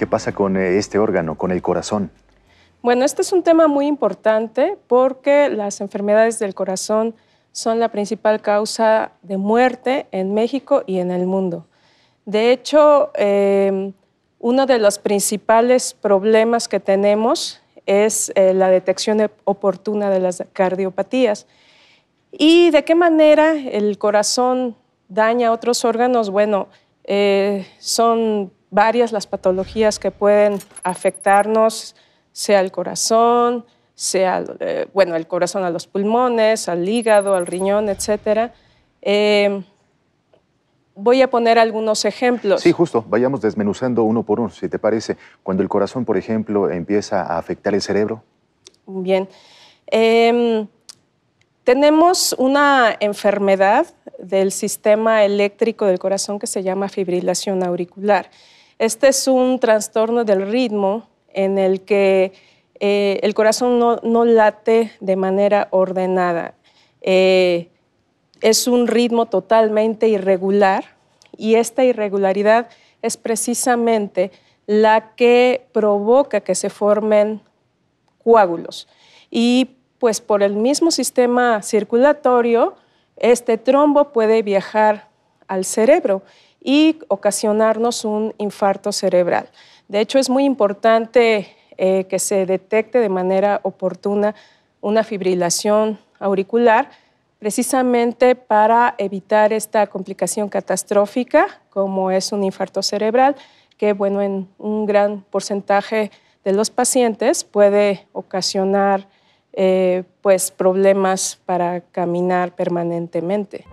¿Qué pasa con eh, este órgano, con el corazón? Bueno, este es un tema muy importante porque las enfermedades del corazón son la principal causa de muerte en México y en el mundo. De hecho, em, uno de los principales problemas que tenemos es eh, la detección oportuna de las cardiopatías. ¿Y de qué manera el corazón daña otros órganos? Bueno, eh, son varias las patologías que pueden afectarnos, sea el corazón, sea, eh, bueno, el corazón a los pulmones, al hígado, al riñón, etc. Em, voy a poner algunos ejemplos. Sí, justo, vayamos desmenuzando uno por uno, si te parece. Cuando el corazón, por ejemplo, empieza a afectar el cerebro. Bien. Em, tenemos una enfermedad del sistema eléctrico del corazón que se llama fibrilación auricular. Este es un trastorno del ritmo en el que eh, el corazón no, late de manera ordenada. Eh, es un ritmo totalmente irregular y esta irregularidad es precisamente la que provoca que se formen coágulos. Y pues por el mismo sistema circulatorio, este trombo puede viajar al cerebro y ocasionarnos un infarto cerebral. De hecho, es muy importante eh, que se detecte de manera oportuna una fibrilación auricular, precisamente para evitar esta complicación catastrófica, como es un infarto cerebral, que bueno, en un gran porcentaje de los pacientes puede ocasionar eh, pues, problemas para caminar permanentemente.